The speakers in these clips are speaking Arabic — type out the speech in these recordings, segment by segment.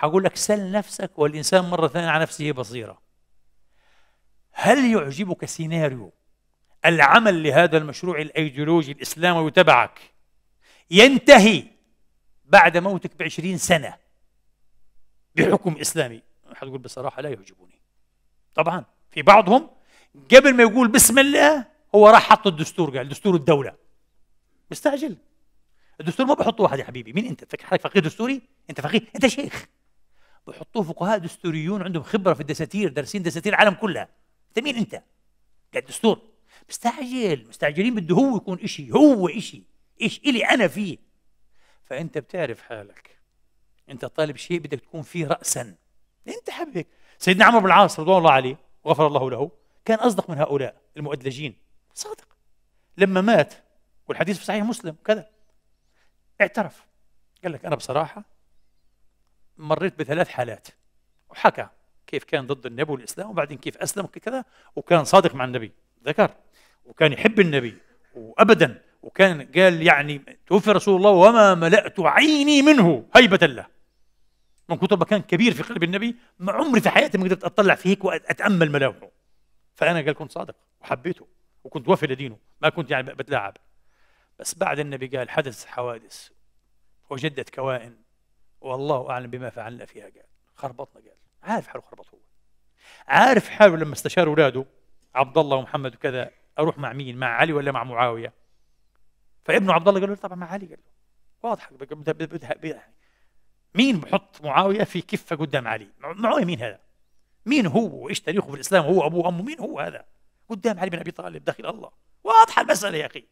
هقول لك سل نفسك والإنسان مرة ثانية على نفسه بصيرة هل يعجبك سيناريو العمل لهذا المشروع الأيديولوجي الإسلامي تبعك ينتهي بعد موتك بعشرين سنة بحكم إسلامي حتقول بصراحة لا يعجبني طبعا في بعضهم قبل ما يقول بسم الله هو راح حط الدستور قال دستور الدولة مستعجل الدستور ما بحطه واحد يا حبيبي مين انت فاكر حالك فقيه دستوري انت فقيه انت شيخ بيحطوه فقهاء دستوريون عندهم خبره في الدساتير دارسين دساتير العالم كلها انت مين انت؟ قاعد دستور مستعجل مستعجلين بده هو يكون إشي هو إشي إيش إلي أنا فيه فأنت بتعرف حالك أنت طالب شيء بدك تكون فيه رأسا أنت حبك سيدنا عمرو بن العاص رضوان الله عليه وغفر الله له كان أصدق من هؤلاء المؤدلجين صادق لما مات والحديث في صحيح مسلم كذا اعترف قال لك أنا بصراحة مريت بثلاث حالات وحكى كيف كان ضد النبي والاسلام وبعدين كيف اسلم وكذا وكان صادق مع النبي ذكر وكان يحب النبي وابدا وكان قال يعني توفي رسول الله وما ملأت عيني منه هيبة له من كتر ما كان كبير في قلب النبي ما عمري في حياتي ما قدرت اطلع فيه هيك واتامل ملامحه فانا قال كنت صادق وحبيته وكنت وافي لدينه ما كنت يعني بتلاعب بس بعد النبي قال حدث حوادث وجدت كوائن والله اعلم بما فعلنا فيها قال خربطنا قال عارف حاله خربط هو عارف حاله لما استشار اولاده عبد الله ومحمد وكذا اروح مع مين مع علي ولا مع معاويه فابنه عبد الله قال له طبعا مع علي قال له واضحه مين بحط معاويه في كفه قدام علي معاويه مين هذا مين هو وايش تاريخه في الاسلام هو ابوه وامه مين هو هذا قدام علي بن ابي طالب داخل الله واضحه المساله يا اخي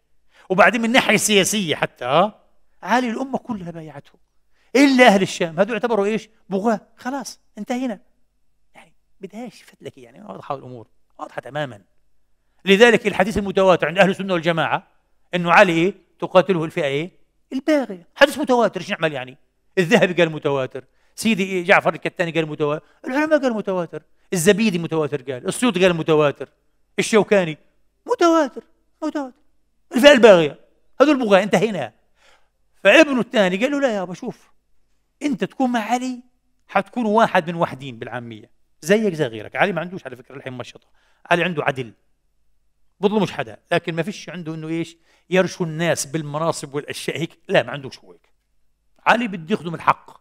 وبعدين من الناحيه السياسيه حتى آه، علي الامه كلها بايعته إيه الا اهل الشام هذول يعتبروا ايش بغاه خلاص انتهينا يعني بدهاش فتلك يعني واضحه الامور واضحه تماما لذلك الحديث المتواتر عند اهل السنه والجماعه انه علي ايه تقاتله الفئه ايه الباغيه حديث متواتر ايش نعمل يعني الذهبي قال متواتر سيدي إيه جعفر الكتاني قال متواتر العلماء قال متواتر الزبيدي متواتر قال السيوطي قال متواتر الشوكاني متواتر متواتر الفئه الباغيه هذول البغاه انتهينا فابنه الثاني قال له لا يابا شوف انت تكون مع علي حتكون واحد من واحدين بالعاميه زيك زي غيرك علي ما عندوش على فكره الحين مشطه علي عنده عدل بظلمش حدا لكن ما فيش عنده انه ايش يرشو الناس بالمناصب والاشياء هيك لا ما عندوش هو هيك علي بده يخدم الحق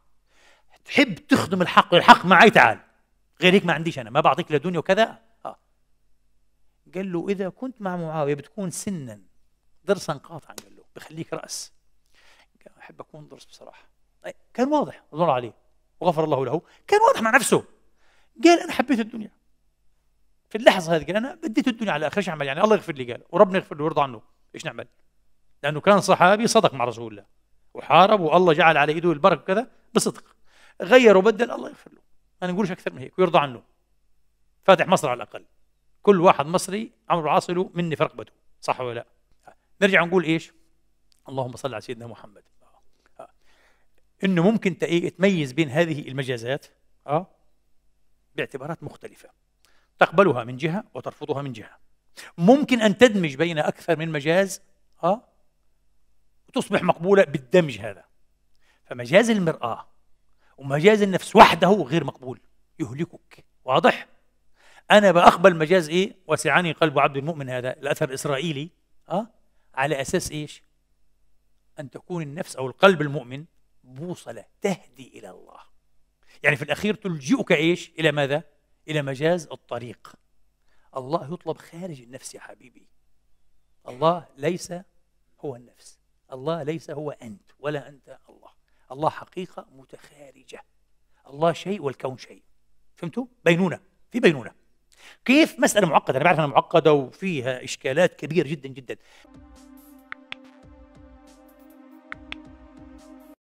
تحب تخدم الحق الحق معي تعال غير هيك ما عنديش انا ما بعطيك لا دنيا وكذا آه. قال له اذا كنت مع معاويه بتكون سنا ضرسا قاطعا قال له بخليك راس احب اكون ضرس بصراحه كان واضح الله عليه وغفر الله له كان واضح مع نفسه قال انا حبيت الدنيا في اللحظه هذه قال انا بديت الدنيا على اخر ايش اعمل يعني الله يغفر لي قال وربنا يغفر له ويرضى عنه ايش نعمل؟ لانه كان صحابي صدق مع رسول الله وحارب والله جعل على ايده البركه وكذا بصدق غير وبدل الله يغفر له انا نقولش اكثر من هيك ويرضى عنه فاتح مصر على الاقل كل واحد مصري عمرو عاصله مني في رقبته صح ولا لا؟ نرجع نقول ايش؟ اللهم صل على سيدنا محمد انه ممكن إيه، تميز بين هذه المجازات اه باعتبارات مختلفه تقبلها من جهه وترفضها من جهه ممكن ان تدمج بين اكثر من مجاز اه وتصبح مقبوله بالدمج هذا فمجاز المراه ومجاز النفس وحده غير مقبول يهلكك واضح انا باقبل مجاز ايه وسعني قلب عبد المؤمن هذا الاثر الاسرائيلي اه على اساس ايش ان تكون النفس او القلب المؤمن بوصلة تهدي إلى الله يعني في الأخير تلجئك إيش؟ إلى ماذا؟ إلى مجاز الطريق الله يطلب خارج النفس يا حبيبي الله ليس هو النفس الله ليس هو أنت ولا أنت الله الله حقيقة متخارجة الله شيء والكون شيء فهمتوا؟ بينونة في بينونة كيف مسألة معقدة أنا بعرف أنها معقدة وفيها إشكالات كبيرة جدا جدا